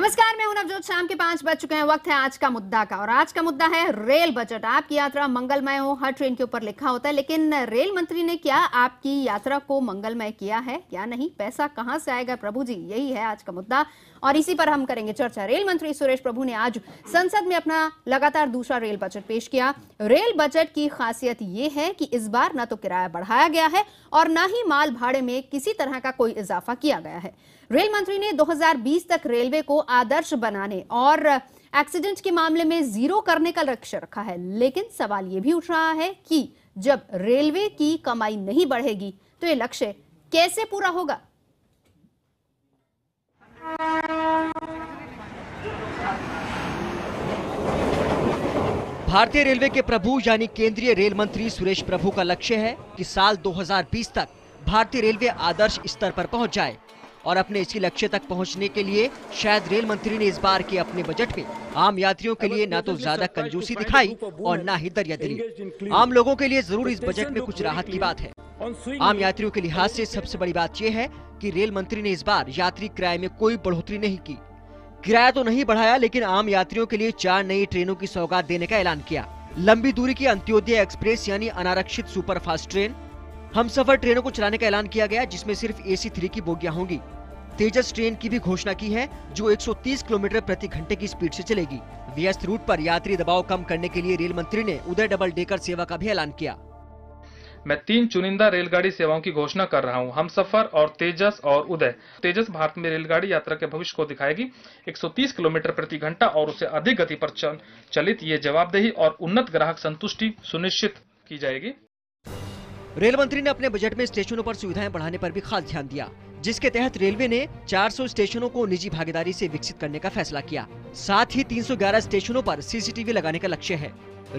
नमस्कार मैं हूं नवजोत शाम के पांच बज चुके हैं वक्त है आज का मुद्दा का और आज का मुद्दा है रेल बजट आपकी यात्रा मंगलमय हो हर ट्रेन के ऊपर लिखा होता है लेकिन रेल मंत्री ने क्या आपकी यात्रा को मंगलमय किया है क्या नहीं पैसा कहां से आएगा प्रभु जी यही है आज का मुद्दा और इसी पर हम करेंगे चर्चा रेल मंत्री सुरेश प्रभु ने आज संसद में अपना लगातार दूसरा रेल बजट पेश किया रेल बजट की खासियत ये है कि इस बार न तो किराया बढ़ाया गया है और न ही माल भाड़े में किसी तरह का कोई इजाफा किया गया है रेल मंत्री ने 2020 तक रेलवे को आदर्श बनाने और एक्सीडेंट के मामले में जीरो करने का लक्ष्य रखा है लेकिन सवाल ये भी उठ रहा है कि जब रेलवे की कमाई नहीं बढ़ेगी तो ये लक्ष्य कैसे पूरा होगा भारतीय रेलवे के प्रभु यानी केंद्रीय रेल मंत्री सुरेश प्रभु का लक्ष्य है कि साल 2020 तक भारतीय रेलवे आदर्श स्तर पर पहुंच जाए और अपने इसी लक्ष्य तक पहुंचने के लिए शायद रेल मंत्री ने इस बार के अपने बजट में आम यात्रियों के लिए ना तो ज्यादा कंजूसी दिखाई और ना ही दरिया दिली आम लोगों के लिए जरूर इस बजट में कुछ राहत की बात है आम यात्रियों के लिहाज से सबसे बड़ी बात यह है कि रेल मंत्री ने इस बार यात्री किराए में कोई बढ़ोतरी नहीं की किराया तो नहीं बढ़ाया लेकिन आम यात्रियों के लिए चार नई ट्रेनों की सौगात देने का ऐलान किया लंबी दूरी की अंत्योदय एक्सप्रेस यानी अनारक्षित सुपरफास्ट ट्रेन हम सफर ट्रेनों को चलाने का ऐलान किया गया जिसमें सिर्फ सी थ्री की बोगियां होंगी तेजस ट्रेन की भी घोषणा की है जो 130 किलोमीटर प्रति घंटे की स्पीड से चलेगी व्यस्त रूट पर यात्री दबाव कम करने के लिए रेल मंत्री ने उदय डबल डेकर सेवा का भी ऐलान किया मैं तीन चुनिंदा रेलगाड़ी सेवाओं की घोषणा कर रहा हूं हम सफर और तेजस और उदय तेजस भारत में रेलगाड़ी यात्रा के भविष्य को दिखाएगी 130 किलोमीटर प्रति घंटा और उसे अधिक गति पर चलित ये जवाबदेही और उन्नत ग्राहक संतुष्टि सुनिश्चित की जाएगी रेल मंत्री ने अपने बजट में स्टेशनों पर सुविधाएं बढ़ाने पर भी खास ध्यान दिया जिसके तहत रेलवे ने 400 स्टेशनों को निजी भागीदारी से विकसित करने का फैसला किया साथ ही 311 स्टेशनों पर सीसीटीवी लगाने का लक्ष्य है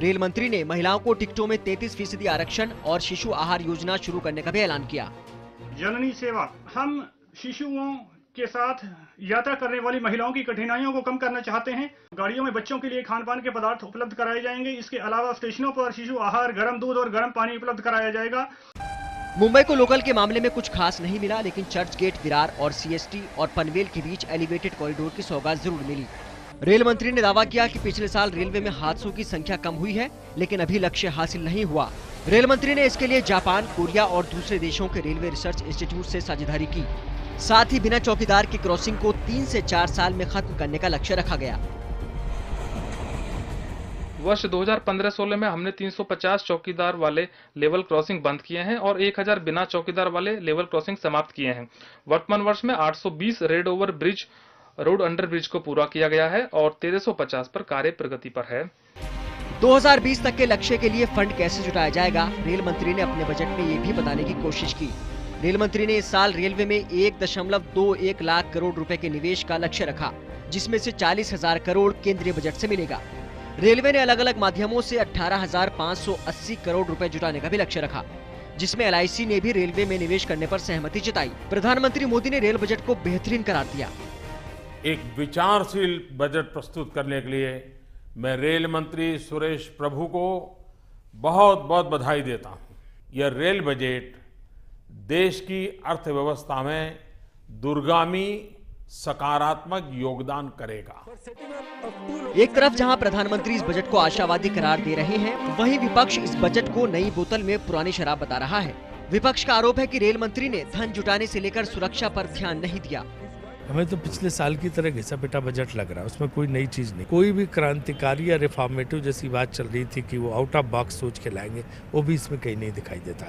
रेल मंत्री ने महिलाओं को टिकटों में तैतीस फीसदी आरक्षण और शिशु आहार योजना शुरू करने का भी ऐलान किया जननी सेवा हम शिशुओं के साथ यात्रा करने वाली महिलाओं की कठिनाइयों को कम करना चाहते हैं गाड़ियों में बच्चों के लिए खान पान के पदार्थ उपलब्ध कराए जाएंगे इसके अलावा स्टेशनों पर शिशु आहार गर्म दूध और गर्म पानी उपलब्ध कराया जाएगा मुंबई को लोकल के मामले में कुछ खास नहीं मिला लेकिन चर्च गेट विरार और सी और पनवेल के बीच एलिवेटेड कॉरिडोर की सौगात जरूर मिली रेल मंत्री ने दावा किया कि पिछले साल रेलवे में हादसों की संख्या कम हुई है लेकिन अभी लक्ष्य हासिल नहीं हुआ रेल मंत्री ने इसके लिए जापान कोरिया और दूसरे देशों के रेलवे रिसर्च इंस्टीट्यूट ऐसी साझेदारी की साथ ही बिना चौकीदार की क्रॉसिंग को तीन से चार साल में खत्म करने का लक्ष्य रखा गया वर्ष 2015-16 में हमने 350 चौकीदार वाले लेवल क्रॉसिंग बंद किए हैं और 1000 बिना चौकीदार वाले लेवल क्रॉसिंग समाप्त किए हैं वर्तमान वर्ष में 820 rail over bridge road under bridge को पूरा किया गया है और 1350 पर कार्य प्रगति पर है 2020 तक के लक्ष्य के लिए फंड कैसे जुटाया जाएगा रेल मंत्री ने अपने बजट में ये भी बताने की कोशिश की रेल मंत्री ने इस साल रेलवे में एक दशमलव दो एक लाख करोड़ रुपए के निवेश का लक्ष्य रखा जिसमें से चालीस हजार करोड़ केंद्रीय बजट से मिलेगा रेलवे ने अलग अलग माध्यमों से 18,580 करोड़ रुपए जुटाने का भी लक्ष्य रखा जिसमें एल ने भी रेलवे में निवेश करने पर सहमति जताई प्रधानमंत्री मोदी ने रेल बजट को बेहतरीन करार दिया एक विचारशील बजट प्रस्तुत करने के लिए मैं रेल मंत्री सुरेश प्रभु को बहुत बहुत बधाई देता हूँ यह रेल बजट देश की अर्थव्यवस्था में दुर्गामी सकारात्मक योगदान करेगा एक तरफ जहां प्रधानमंत्री इस बजट को आशावादी करार दे रहे हैं वहीं विपक्ष इस बजट को नई बोतल में पुरानी शराब बता रहा है विपक्ष का आरोप है कि रेल मंत्री ने धन जुटाने से लेकर सुरक्षा पर ध्यान नहीं दिया हमें तो पिछले साल की तरह घिसा पिटा बजट लग रहा है उसमें कोई नई चीज़ नहीं कोई भी क्रांतिकारी या रिफॉर्मेटिव जैसी बात चल रही थी कि वो आउट ऑफ बॉक्स सोच के लाएंगे वो भी इसमें कहीं नहीं दिखाई देता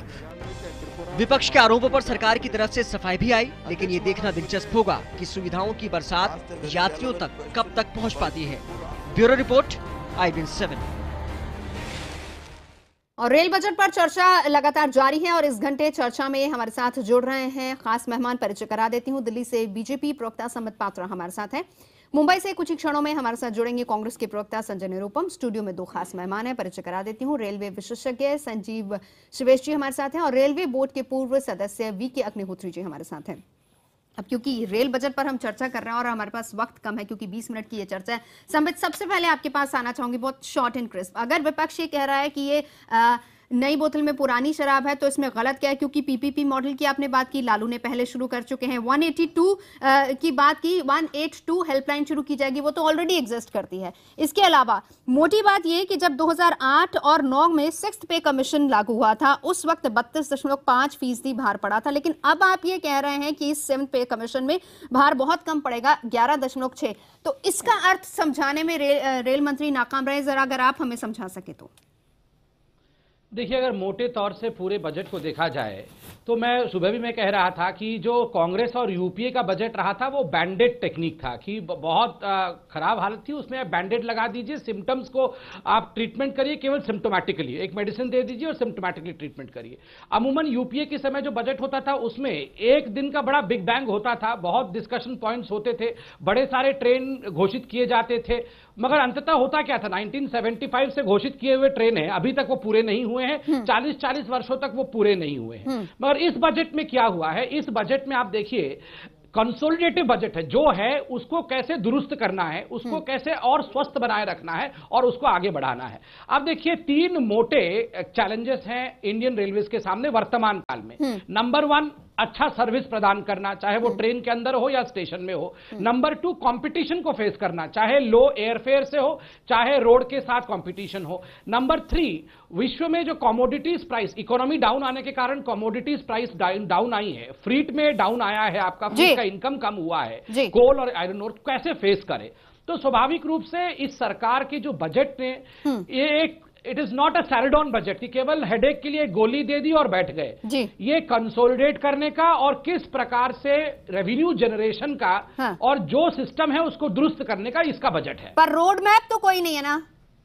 विपक्ष के आरोपों पर सरकार की तरफ से सफाई भी आई लेकिन ये देखना दिलचस्प होगा कि सुविधाओं की बरसात यात्रियों तक कब तक पहुँच पाती है bureau report IBN seven और रेल बजट पर चर्चा लगातार जारी है और इस घंटे चर्चा में हमारे साथ जुड़ रहे हैं खास मेहमान परिचय करा देती हूं दिल्ली से बीजेपी प्रवक्ता संबित पात्रा हमारे साथ हैं मुंबई से कुछ ही क्षणों में हमारे साथ जुड़ेंगे कांग्रेस के प्रवक्ता संजय निरूपम स्टूडियो में दो खास मेहमान हैं परिचय करा देती हूँ रेलवे विशेषज्ञ संजीव शिवेश जी हमारे साथ हैं और रेलवे बोर्ड के पूर्व सदस्य वी के अग्निहोत्री जी हमारे साथ हैं अब क्योंकि रेल बजट पर हम चर्चा कर रहे हैं और हमारे पास वक्त कम है क्योंकि 20 मिनट की ये चर्चा है संबित सबसे पहले आपके पास आना चाहूंगी बहुत शॉर्ट एंड क्रिस्प अगर विपक्ष ये कह रहा है कि ये आ, नई बोतल में पुरानी शराब है तो इसमें गलत क्या है क्योंकि पीपीपी मॉडल की आपने बात की लालू ने पहले शुरू कर चुके हैं 182 आ, की बात की 182 हेल्पलाइन शुरू की जाएगी वो तो ऑलरेडी एग्जिस्ट करती है इसके अलावा मोटी बात यह कि जब 2008 और 9 में सिक्स पे कमीशन लागू हुआ था उस वक्त बत्तीस दशमलव पांच फीसदी भार पड़ा था लेकिन अब आप ये कह रहे हैं कि इस सेवन पे कमीशन में भार बहुत कम पड़ेगा ग्यारह दशमलव छः तो इसका अर्थ समझाने में रे, रेल मंत्री नाकाम रहे जरा अगर आप हमें समझा सके तो देखिए अगर मोटे तौर से पूरे बजट को देखा जाए तो मैं सुबह भी मैं कह रहा था कि जो कांग्रेस और यूपीए का बजट रहा था वो बैंडेड टेक्निक था कि बहुत खराब हालत थी उसमें आप बैंडेड लगा दीजिए सिम्टम्स को आप ट्रीटमेंट करिए केवल सिम्टोमेटिकली एक मेडिसिन दे दीजिए और सिम्टोमेटिकली ट्रीटमेंट करिए अमूमन यूपीए के समय जो बजट होता था उसमें एक दिन का बड़ा बिग बैंग होता था बहुत डिस्कशन पॉइंट्स होते थे बड़े सारे ट्रेन घोषित किए जाते थे मगर अंततः होता क्या था 1975 से घोषित किए हुए ट्रेन है अभी तक वो पूरे नहीं हुए हैं 40-40 हम्म। वर्षों तक वो पूरे नहीं हुए हैं हम्म। मगर इस बजट में क्या हुआ है इस बजट में आप देखिए कंसोलिडेटिव बजट है जो है उसको कैसे दुरुस्त करना है उसको हम्म। कैसे और स्वस्थ बनाए रखना है और उसको आगे बढ़ाना है अब देखिए तीन मोटे चैलेंजेस हैं इंडियन रेलवे के सामने वर्तमान काल में नंबर वन अच्छा सर्विस प्रदान करना चाहे वो हम्म। ट्रेन के अंदर हो या स्टेशन में हो नंबर टू कंपटीशन को फेस करना चाहे लो एयरफेयर से हो चाहे रोड के साथ कंपटीशन हो नंबर थ्री विश्व में जो कॉमोडिटीज प्राइस इकोनॉमी डाउन आने के कारण कॉमोडिटीज प्राइस डाउन आई है फ्रीट में डाउन आया है आपका फ्रीट का इनकम कम हुआ है कोल और आयरन और कैसे फेस करे तो स्वाभाविक रूप से इस सरकार के जो बजट ने हम्म। ये एक it is not a Saridon budget कि केवल हेडेक के लिए गोली दे दी और बैठ गए ये कंसोलिडेट करने का और किस प्रकार से रेवेन्यू जनरेशन का हाँ। और जो सिस्टम है उसको दुरुस्त करने का इसका बजट है पर रोड मैप तो कोई नहीं है ना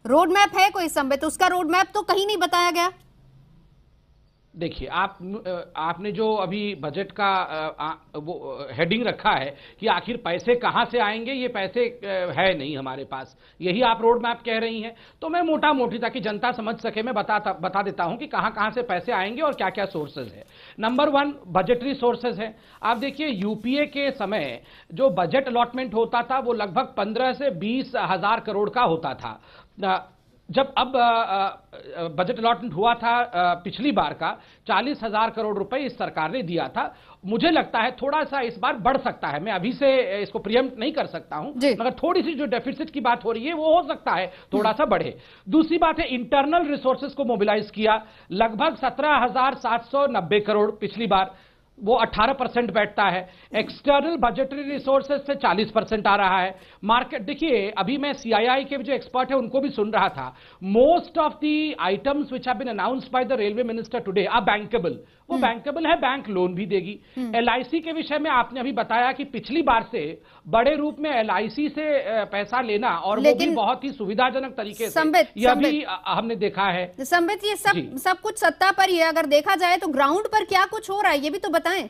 रोड मैप है कोई तो उसका रोड मैप तो कहीं नहीं बताया गया देखिए आप आपने जो अभी बजट का वो हेडिंग रखा है कि आखिर पैसे कहाँ से आएंगे ये पैसे है नहीं हमारे पास यही आप रोड मैप कह रही हैं तो मैं मोटा मोटी ताकि जनता समझ सके मैं बताता बता देता हूँ कि कहाँ कहाँ से पैसे आएंगे और क्या क्या सोर्सेज है नंबर वन बजटरी सोर्सेज है आप देखिए यूपीए के समय जो बजट अलॉटमेंट होता था वो लगभग पंद्रह से बीस हजार करोड़ का होता था जब अब बजट अलॉटमेंट हुआ था पिछली बार का चालीस हजार करोड़ रुपए इस सरकार ने दिया था मुझे लगता है थोड़ा सा इस बार बढ़ सकता है मैं अभी से इसको प्रियम नहीं कर सकता हूं मगर थोड़ी सी जो डेफिसिट की बात हो रही है वो हो सकता है थोड़ा सा बढ़े दूसरी बात है इंटरनल रिसोर्सेज को मोबिलाइज किया लगभग सत्रह करोड़ पिछली बार वो 18 परसेंट बैठता है एक्सटर्नल बजटरी रिसोर्सेज से 40 परसेंट आ रहा है मार्केट देखिए अभी मैं सीआईआई के जो एक्सपर्ट है उनको भी सुन रहा था most of the items which have been announce by the railway minister today are bankable वो बैंकेबल हम्म। है बैंक लोन भी देगी एल हम्म। के विषय में आपने अभी बताया कि पिछली बार से बड़े रूप में एल से पैसा लेना और वो भी बहुत ही सुविधाजनक तरीके से यह भी हमने देखा है संबित ये सब सब कुछ सत्ता पर ही है अगर देखा जाए तो ग्राउंड पर क्या कुछ हो रहा है ये भी तो बताएं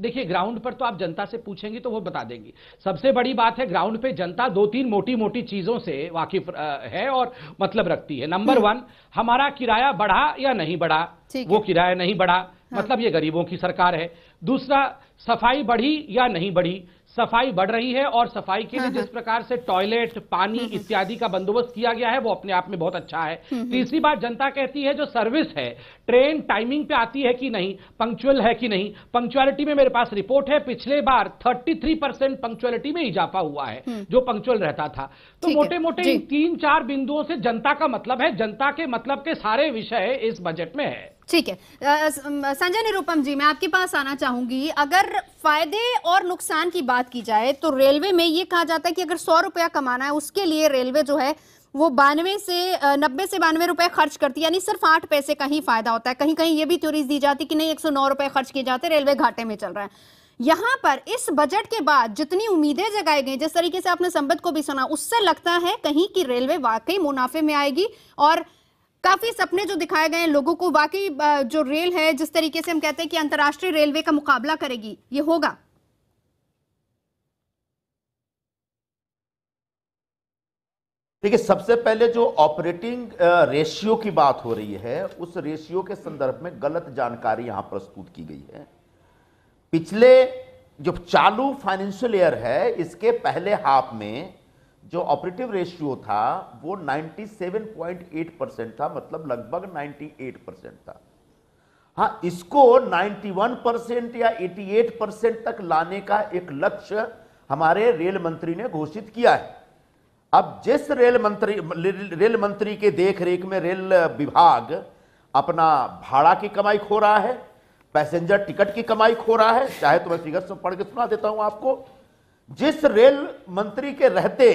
देखिए ग्राउंड पर तो आप जनता से पूछेंगी तो वो बता देंगी सबसे बड़ी बात है ग्राउंड पे जनता दो तीन मोटी मोटी चीजों से वाकिफ है और मतलब रखती है नंबर वन हम्म। हमारा किराया बढ़ा या नहीं बढ़ा वो किराया नहीं बढ़ा हाँ। मतलब ये गरीबों की सरकार है दूसरा सफाई बढ़ी या नहीं बढ़ी सफाई बढ़ रही है और सफाई के लिए हाँ, जिस हाँ। प्रकार से टॉयलेट पानी हाँ, इत्यादि का बंदोबस्त किया गया है वो अपने आप में बहुत अच्छा है तीसरी बात जनता कहती है जो सर्विस है ट्रेन टाइमिंग पे आती है कि नहीं पंक्चुअल है कि नहीं पंक्चुअलिटी में मेरे पास रिपोर्ट है पिछले बार 33 परसेंट पंक्चुअलिटी में इजाफा हुआ है जो पंक्चुअल रहता था तो मोटे मोटे तीन चार बिंदुओं से जनता का मतलब है जनता के मतलब के सारे विषय इस बजट में है ठीक है संजय निरुपम जी मैं आपके पास आना चाहूंगी अगर फायदे और नुकसान की बात की जाए तो रेलवे में ये कहा जाता है कि अगर सौ रुपया कमाना है उसके लिए रेलवे जो है वो बानवे से नब्बे से बानवे रुपए खर्च करती है यानी सिर्फ आठ पैसे का ही फायदा होता है कहीं कहीं ये भी थ्योरीज दी जाती कि नहीं एक सौ नौ रुपए खर्च किए जाते रेलवे घाटे में चल रहा है यहाँ पर इस बजट के बाद जितनी उम्मीदें जगाई गई जिस तरीके से आपने संबत को भी सुना उससे लगता है कहीं कि रेलवे वाकई मुनाफे में आएगी और काफी सपने जो दिखाए गए हैं लोगों को वाकई जो रेल है जिस तरीके से हम कहते हैं कि अंतर्राष्ट्रीय रेलवे का मुकाबला करेगी ये होगा देखिए सबसे पहले जो ऑपरेटिंग रेशियो की बात हो रही है उस रेशियो के संदर्भ में गलत जानकारी यहां प्रस्तुत की गई है पिछले जो चालू फाइनेंशियल ईयर है इसके पहले हाफ में जो ऑपरेटिव रेशियो था वो 97.8 परसेंट था मतलब लगभग 98 परसेंट था हाँ इसको 91 परसेंट या 88 परसेंट तक लाने का एक लक्ष्य हमारे रेल मंत्री ने घोषित किया है अब जिस रेल मंत्री रेल मंत्री के देखरेख में रेल विभाग अपना भाड़ा की कमाई खो रहा है पैसेंजर टिकट की कमाई खो रहा है चाहे तो मैं फिगर्स में तो पढ़ के सुना देता हूं आपको जिस रेल मंत्री के रहते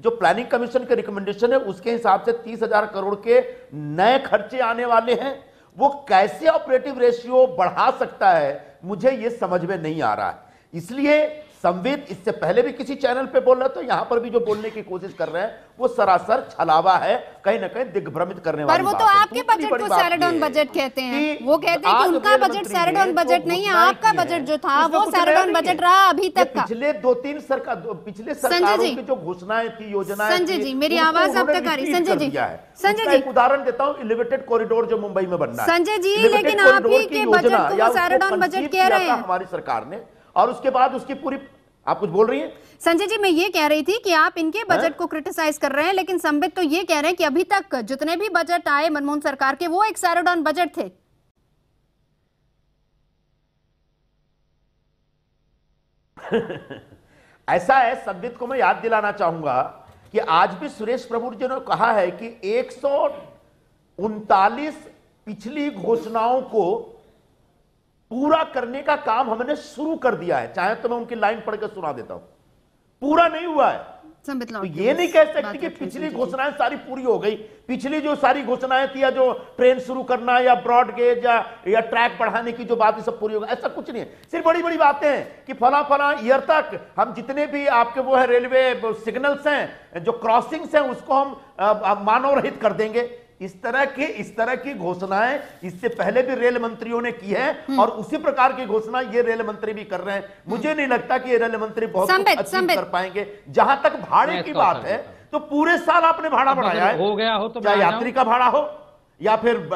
जो प्लानिंग कमीशन के रिकमेंडेशन है उसके हिसाब से तीस हजार करोड़ के नए खर्चे आने वाले हैं वो कैसे ऑपरेटिव रेशियो बढ़ा सकता है मुझे ये समझ में नहीं आ रहा है इसलिए संवेद इससे पहले भी किसी चैनल पे बोल रहे तो यहाँ पर भी जो बोलने की कोशिश कर रहे हैं वो सरासर छलावा है कहीं ना कहीं दिग्भ्रमित करने पर वो तो आपके बजट को सैरड बजट कहते हैं वो कहते हैं कि उनका बजट सैरड बजट नहीं है आपका बजट जो था वो सैरड बजट रहा अभी तक पिछले दो तीन सरकार पिछले सरकारों की जो घोषणाएं थी योजना संजय जी मेरी आवाज अब तक आ रही संजय जी संजय जी उदाहरण देता हूँ इलिवेटेड कॉरिडोर जो मुंबई में बनना संजय जी लेकिन आप ही के बजट को सैरड बजट कह रहे हैं हमारी सरकार ने और उसके बाद उसकी पूरी आप कुछ बोल रही हैं संजय जी मैं ये कह रही थी कि आप इनके बजट हाँ? को क्रिटिसाइज कर रहे हैं लेकिन संबित तो ये कह रहे हैं कि अभी तक जितने भी बजट आए मनमोहन सरकार के वो एक सैरोडॉन बजट थे ऐसा है संबित को मैं याद दिलाना चाहूंगा कि आज भी सुरेश प्रभु जी ने कहा है कि एक पिछली घोषणाओं को पूरा करने का काम हमने शुरू कर दिया है चाहे तो मैं उनकी लाइन पढ़कर सुना देता हूं पूरा नहीं हुआ है तो ये नहीं कह सकते कि पिछली घोषणाएं सारी पूरी हो गई पिछली जो सारी घोषणाएं थी या जो ट्रेन शुरू करना या ब्रॉडगेज या या ट्रैक बढ़ाने की जो बात सब पूरी हो गई ऐसा कुछ नहीं है सिर्फ बड़ी बड़ी बातें हैं कि फला फला ईयर तक हम जितने भी आपके वो है रेलवे सिग्नल्स हैं जो क्रॉसिंग्स हैं उसको हम मानव रहित कर देंगे इस तरह के इस तरह की घोषणाएं इससे पहले भी रेल मंत्रियों ने की है हम्म। और उसी प्रकार की घोषणा ये रेल मंत्री भी कर रहे हैं हम्म। मुझे नहीं लगता कि ये रेल मंत्री बहुत अच्छी कर पाएंगे जहां तक भाड़े की बात है तो पूरे साल आपने भाड़ा बढ़ाया है हो गया हो तो चाहे यात्री का भाड़ा हो या फिर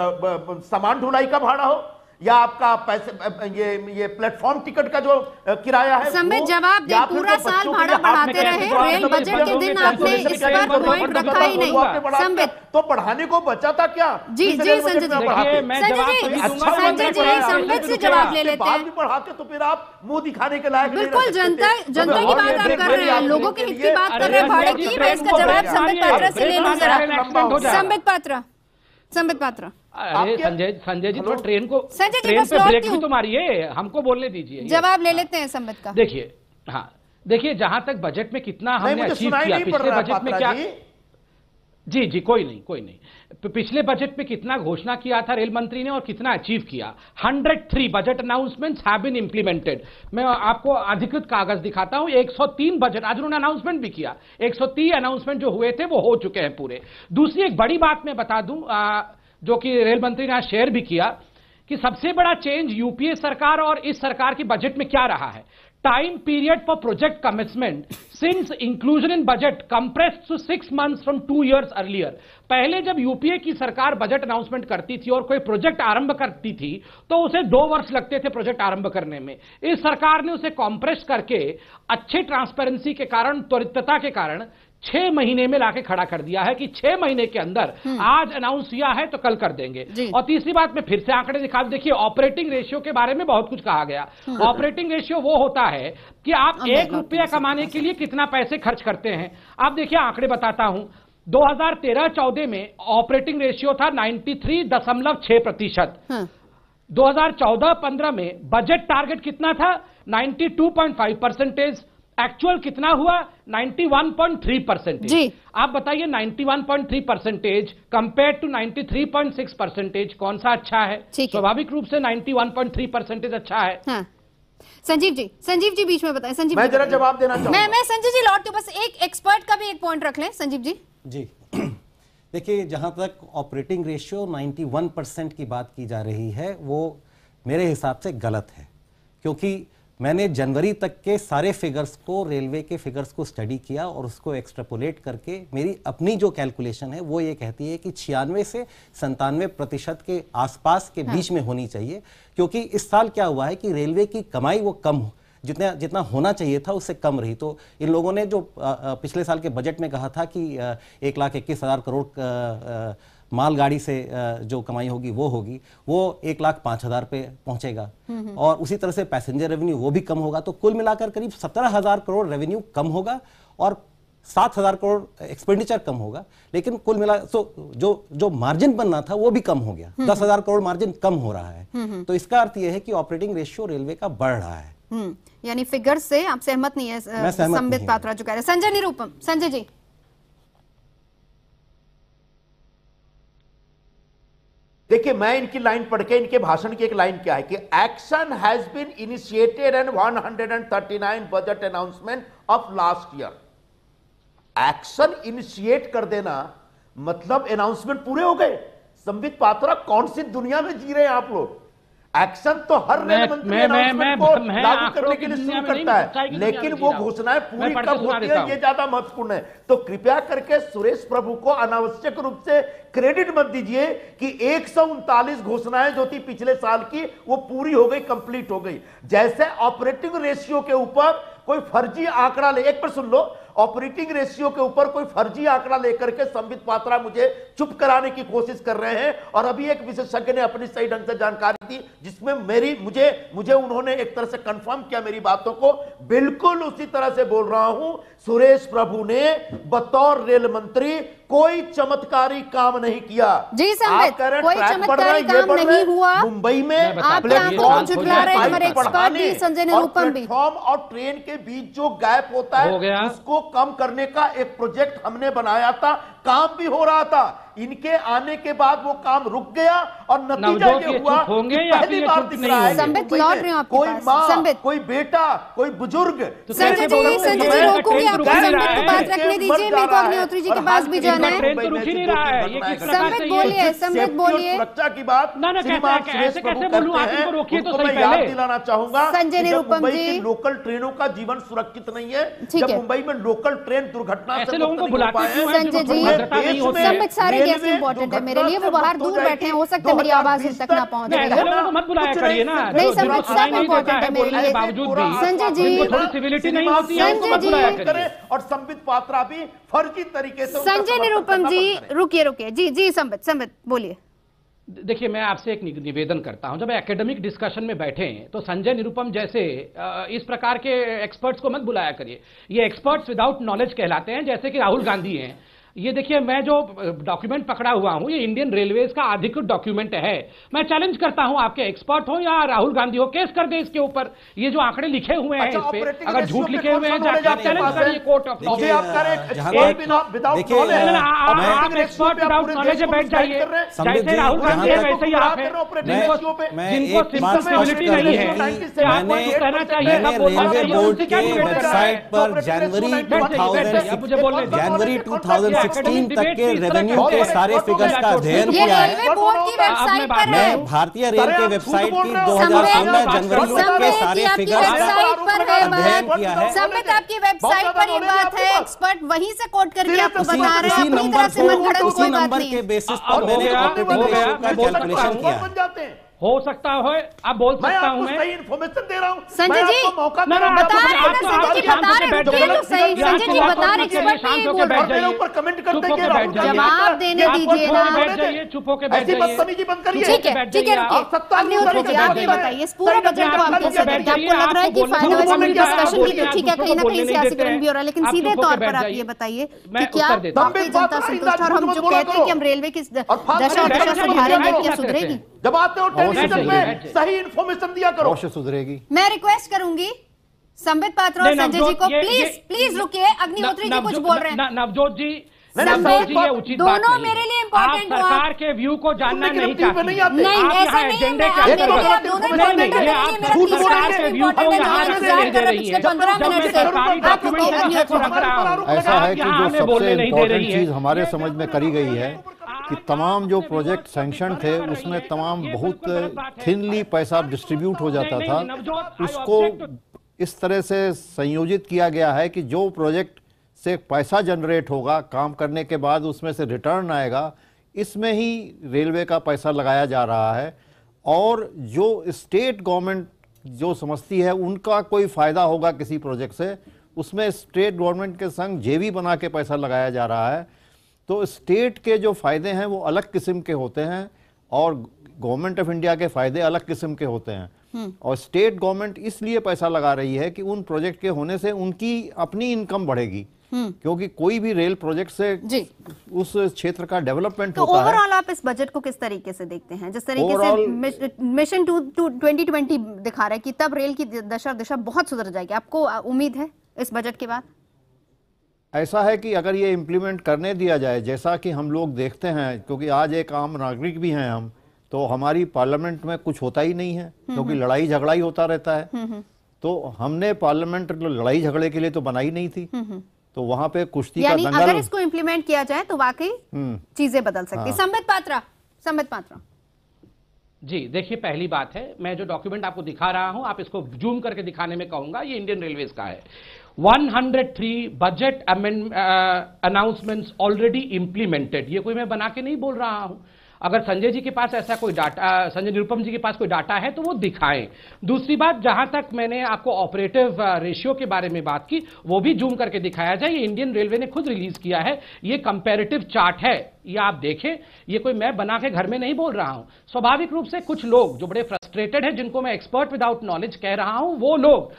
सामान ढुलाई का भाड़ा हो या आपका पैसे ये ये प्लेटफॉर्म टिकट का जो किराया है समय जवाब दे पूरा साल भाड़ा बढ़ाते रहे रेल तो बजट के दिन तो आपने इस पर पॉइंट रखा ही नहीं संबित तो बढ़ाने को बचा था क्या जी जी संजय जी तो संजय जी संबित से जवाब ले लेते हैं बढ़ाते तो फिर आप मुंह दिखाने के लायक बिल्कुल जनता जनता की बात आप कर रहे हैं लोगों के हित की बात कर रहे हैं भाड़े की मैं इसका जवाब संबित पात्रा से ले लूँ जरा संबित पात्रा संबित पात्र संजय संजय जी थोड़ा तो ट्रेन को संजय जी ट्रेन पे ब्रेक भी तो मारिए हमको बोलने दीजिए जवाब ले लेते हैं संबित का देखिए हाँ देखिए जहां तक बजट में कितना हमने अचीव किया पिछले बजट में क्या जी जी कोई नहीं कोई नहीं पिछले बजट में कितना घोषणा किया था रेल मंत्री ने और कितना अचीव किया 103 budget announcements have been implemented मैं आपको अधिकृत कागज दिखाता हूं 103 बजट आज उन्होंने अनाउंसमेंट भी किया 103 अनाउंसमेंट जो हुए थे वो हो चुके हैं पूरे दूसरी एक बड़ी बात मैं बता दूं आ, जो कि रेल मंत्री ने आज शेयर भी किया कि सबसे बड़ा चेंज यूपीए सरकार और इस सरकार के बजट में क्या रहा है time period for project commencement since inclusion in budget compressed to six months from two years earlier पहले जब यूपीए की सरकार बजट अनाउंसमेंट करती थी और कोई प्रोजेक्ट आरंभ करती थी तो उसे दो वर्ष लगते थे प्रोजेक्ट आरंभ करने में इस सरकार ने उसे कॉम्प्रेस करके अच्छे ट्रांसपेरेंसी के कारण त्वरितता के कारण छह महीने में लाके खड़ा कर दिया है कि छह महीने के अंदर हम्म। आज अनाउंस किया है तो कल कर देंगे और तीसरी बात मैं फिर से आंकड़े दिखा देखिए ऑपरेटिंग रेशियो के बारे में बहुत कुछ कहा गया ऑपरेटिंग हाँ। रेशियो वो होता है कि आप oh एक रुपया कमाने के लिए कितना पैसे खर्च करते हैं आप देखिए आंकड़े बताता हूं 2013-14 में ऑपरेटिंग रेशियो था 93.6 प्रतिशत 2014-15 हाँ। में बजट टारगेट कितना था 92.5 परसेंटेज एक्चुअल कितना हुआ 91.3 परसेंटेज आप बताइए 91.3 परसेंटेज कंपेयर टू 93.6 परसेंटेज कौन सा अच्छा है स्वाभाविक रूप से 91.3 परसेंटेज अच्छा है हाँ। संजीव जी संजीव जी बीच में बताएं संजीव मैं जरा जवाब देना चाहूंगा मैं मैं संजीव जी लौटती हूँ बस एक एक्सपर्ट का भी एक पॉइंट रख लें संजीव जी जी देखिए जहां तक ऑपरेटिंग रेशियो 91 परसेंट की बात की जा रही है वो मेरे हिसाब से गलत है क्योंकि मैंने जनवरी तक के सारे फिगर्स को रेलवे के फिगर्स को स्टडी किया और उसको एक्स्ट्रापोलेट करके मेरी अपनी जो कैलकुलेशन है वो ये कहती है कि छियानवे से संतानवे प्रतिशत के आसपास के हाँ। बीच में होनी चाहिए क्योंकि इस साल क्या हुआ है कि रेलवे की कमाई वो कम जितना जितना होना चाहिए था उससे कम रही तो इन लोगों ने जो पिछले साल के बजट में कहा था कि एक लाख इक्कीस हज़ार करोड़ मालगाड़ी से जो कमाई होगी वो होगी वो एक लाख पांच हज़ार पे पहुंचेगा हम्म, हम्म। और उसी तरह से पैसेंजर रेवेन्यू वो भी कम होगा तो कुल मिलाकर करीब सत्रह हज़ार करोड़ रेवेन्यू कम होगा और सात हज़ार करोड़ एक्सपेंडिचर कम होगा लेकिन कुल मिला तो जो जो मार्जिन बनना था वो भी कम हो गया हम्म, दस हज़ार करोड़ मार्जिन कम हो रहा है तो इसका अर्थ यह है कि ऑपरेटिंग रेशियो रेलवे का बढ़ रहा है यानी फिगर से आप सहमत नहीं है संबित पात्रा जो कह रहे हैं संजय निरूपम संजय जी देखिए मैं इनकी लाइन पढ़ के इनके भाषण की एक लाइन क्या है कि action has been initiated and 139 budget announcement of last year action initiate कर देना मतलब अनाउंसमेंट पूरे हो गए संबित पात्रा कौन सी दुनिया में जी रहे हैं आप लोग एक्शन तो हर है लेकिन वो घोषणाएं पूरी कब होती है ये ज्यादा महत्वपूर्ण है तो कृपया करके सुरेश प्रभु को अनावश्यक रूप से क्रेडिट मत दीजिए कि एक घोषणाएं जो थी पिछले साल की वो पूरी हो गई कंप्लीट हो गई जैसे ऑपरेटिंग रेशियो के ऊपर कोई फर्जी आंकड़ा ले एक पर सुन लो ऑपरेटिंग रेशियो के ऊपर कोई फर्जी आंकड़ा लेकर के संबित पात्रा मुझे चुप कराने की कोशिश कर रहे हैं और अभी एक विशेषज्ञ ने अपनी सही ढंग से जानकारी दी जिसमें मेरी मुझे मुझे उन्होंने एक तरह से कंफर्म किया मेरी बातों को बिल्कुल उसी तरह से बोल रहा हूं सुरेश प्रभु ने बतौर रेल मंत्री कोई चमत्कारी काम नहीं किया जी संबित कोई चमत्कारी काम नहीं हुआ मुंबई में आप संजय निरूपम भी प्लेटफॉर्म और ट्रेन के बीच जो गैप होता है उसको कम करने का एक प्रोजेक्ट हमने बनाया था काम भी हो रहा था इनके आने के बाद वो काम रुक गया और नतीजा ये हुआ कि पहली बार दिख रहा है कोई माँ कोई बेटा कोई बुजुर्ग तो संजय जी संजय जी रोकूंगी आपको तो संबित को बात रखने दीजिए मेरे को अग्निहोत्री के पास भी जाना है तो संबित बोलिए संबित बोलिए सुरक्षा की बात श्रीमान सुरेश प्रभु करते हैं उनको मैं याद दिलाना चाहूंगा संजय निरुपम जी लोकल ट्रेनों का जीवन सुरक्षित नहीं है जब मुंबई में लोकल ट्रेन दुर्घटना से संजय जी संबित सारे इंपॉर्टेंट है मेरे लिए वो बाहर दूर बैठे हो मेरी आवाज तक तो अच्छा, ना नहीं सब है मेरे लिए संजय जी जी और संबित पात्रा भी फर्जी तरीके से संजय निरूपम जी रुकिए रुकिए जी जी संबित संबित बोलिए देखिए मैं आपसे एक निवेदन करता हूं जब एकेडमिक डिस्कशन में बैठे तो संजय निरुपम जैसे इस प्रकार के एक्सपर्ट्स को मत बुलाया करिए ये एक्सपर्ट्स विदाउट नॉलेज कहलाते हैं जैसे कि राहुल गांधी हैं ये देखिए मैं जो डॉक्यूमेंट पकड़ा हुआ हूँ ये इंडियन रेलवेज का अधिकृत डॉक्यूमेंट है मैं चैलेंज करता हूँ आपके एक्सपर्ट हो या राहुल गांधी हो केस कर दे इसके ऊपर ये जो आंकड़े लिखे हुए हैं अच्छा, इस पे अगर झूठ लिखे हुए हैं चैलेंज करिए कोर्ट ऑफ बैठ जाइए जैसे राहुल गांधी है वैसे ही आप जिनको नहीं है कहना चाहिए जनवरी 2016 तक के रेवेन्यू के सारे फिगर्स का अध्ययन किया है मैं भारतीय रेल के वेबसाइट की 2016 जनवरी के सारे फिगर्स का अध्ययन किया है आपकी वेबसाइट पर ये बात है एक्सपर्ट वहीं से कोट करके आपको बता रहे हैं अपनी तरफ से मनगढ़ंत कोई बात नहीं उसी नंबर के बेसिस पर मैंने ऑपरेटिंग रेशियो का कैलकुलेशन किया है हो सकता है आप बोल सकता हूँ इन्फॉर्मेशन दे रहा हूँ संजय जी बता रहे ऊपर जवाब देने दीजिए ना चुप ना लेकिन सीधे तौर पर आप ये बताइए क्या जनता तो संतुष्ट और हम जो कहते हैं कि हम रेलवे की दशा दशा सुधारेंगे क्या सुधरेगी जब आते हो टेलीविजन में सही इन्फॉर्मेशन दिया करो सुधरेगी मैं रिक्वेस्ट करूंगी संबित पात्र और संजय जी को प्लीज प्लीज रुकिए अग्निहोत्री जी कुछ बोल रहे हैं नवजोत जी दोनों मेरे लिए इम्पोर्टेंट सरकार के व्यू को जानना नहीं चाहती नहीं ऐसा नहीं है ऐसा है कि जो सबसे इम्पोर्टेंट चीज हमारे समझ तो में करी गई है कि तमाम जो प्रोजेक्ट सेंक्शन थे उसमें तमाम बहुत थिनली पैसा डिस्ट्रीब्यूट हो जाता था उसको इस तरह से संयोजित किया गया है कि जो प्रोजेक्ट से पैसा जनरेट होगा काम करने के बाद उसमें से रिटर्न आएगा इसमें ही रेलवे का पैसा लगाया जा रहा है और जो स्टेट गवर्नमेंट जो समझती है उनका कोई फ़ायदा होगा किसी प्रोजेक्ट से उसमें स्टेट गवर्नमेंट के संग जेवी बना के पैसा लगाया जा रहा है तो स्टेट के जो फ़ायदे हैं वो अलग किस्म के होते हैं और गवर्नमेंट ऑफ इंडिया के फ़ायदे अलग किस्म के होते हैं हम्म। और स्टेट गवर्नमेंट इसलिए पैसा लगा रही है कि उन प्रोजेक्ट के होने से उनकी अपनी इनकम बढ़ेगी हम्म। क्योंकि कोई भी रेल प्रोजेक्ट से उस क्षेत्र का डेवलपमेंट तो होता है ओवरऑल आप इस बजट को किस तरीके से देखते हैं जिस तरीके से मिशन टू टू ट्वेंटी दिखा रहा है कि तब रेल की दशा दिशा बहुत सुधर जाएगी आपको उम्मीद है इस बजट के बाद ऐसा है कि अगर ये इम्प्लीमेंट करने दिया जाए जैसा कि हम लोग देखते हैं क्योंकि आज एक आम नागरिक भी हैं हम तो हमारी पार्लियामेंट में कुछ होता ही नहीं है हम्म, क्योंकि हम्म। लड़ाई झगड़ा ही होता रहता है हम्म, तो हमने पार्लियामेंट लड़ाई झगड़े के लिए तो बनाई नहीं थी तो वहां पे कुश्ती का दंगल अगर इसको इम्प्लीमेंट किया जाए तो वाकई चीजें बदल सकती हाँ। संबित पात्रा संबित पात्रा जी देखिए पहली बात है मैं जो डॉक्यूमेंट आपको दिखा रहा हूं आप इसको जूम करके दिखाने में कहूंगा ये इंडियन रेलवेज का है 103 बजट अनाउंसमेंट्स ऑलरेडी इंप्लीमेंटेड ये कोई मैं बना के नहीं बोल रहा हूं अगर संजय जी के पास ऐसा कोई डाटा संजय निरुपम जी के पास कोई डाटा है तो वो दिखाएं दूसरी बात जहां तक मैंने आपको ऑपरेटिव रेशियो uh, के बारे में बात की वो भी जूम करके दिखाया जाए ये इंडियन रेलवे ने खुद रिलीज किया है ये कंपेरेटिव चार्ट है ये आप देखें ये कोई मैं बना के घर में नहीं बोल रहा हूं स्वाभाविक रूप से कुछ लोग जो बड़े फ्रस्ट्रेटेड हैं जिनको मैं एक्सपर्ट विदाउट नॉलेज कह रहा हूं वो लोग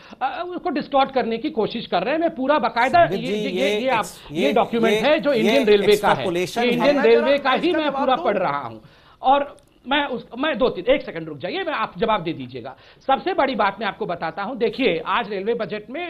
उसको डिस्टॉर्ट करने की कोशिश कर रहे हैं मैं पूरा बाकायदा ये ये, ये, ये, आप, ये डॉक्यूमेंट है जो इंडियन रेलवे का है इंडियन रेलवे का ही मैं पूरा पढ़ रहा हूं और मैं उस मैं दो तीन एक सेकंड रुक जाइए मैं आप जवाब दे दीजिएगा सबसे बड़ी बात मैं आपको बताता हूं देखिए आज रेलवे बजट में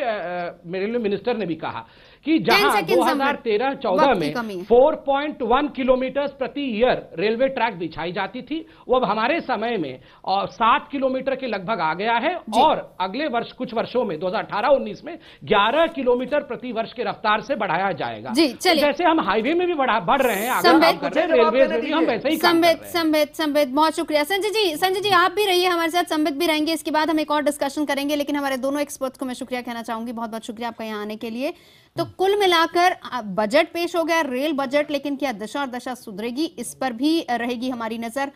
रेलवे मिनिस्टर ने भी कहा कि जहां 2013-14 में 4.1 किलोमीटर प्रति ईयर रेलवे ट्रैक बिछाई जाती थी वो अब हमारे समय में और सात किलोमीटर के लगभग आ गया है और अगले वर्ष कुछ वर्षों में 2018-19 में 11 किलोमीटर प्रति वर्ष के रफ्तार से बढ़ाया जाएगा तो जैसे हम हाईवे में भी बढ़ा बढ़ रहे हैं रेलवे हम वैसे ही संबित संबित संबित बहुत शुक्रिया संजय जी संजय जी आप भी रहिए हमारे साथ संबित भी रहेंगे इसके बाद हम एक और डिस्कशन करेंगे लेकिन हमारे दोनों एक्सपर्ट को मैं शुक्रिया कहना चाहूंगी बहुत बहुत शुक्रिया आपका यहाँ आने के लिए तो हम्म। कुल मिलाकर बजट पेश हो गया रेल बजट लेकिन क्या दशा और दशा सुधरेगी इस पर भी रहेगी हमारी नजर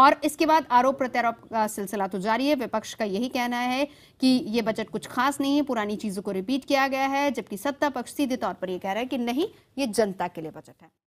और इसके बाद आरोप प्रत्यारोप का सिलसिला तो जारी है विपक्ष का यही कहना है कि ये बजट कुछ खास नहीं है पुरानी चीजों को रिपीट किया गया है जबकि सत्ता पक्ष सीधे तौर पर यह कह रहा है कि नहीं ये जनता के लिए बजट है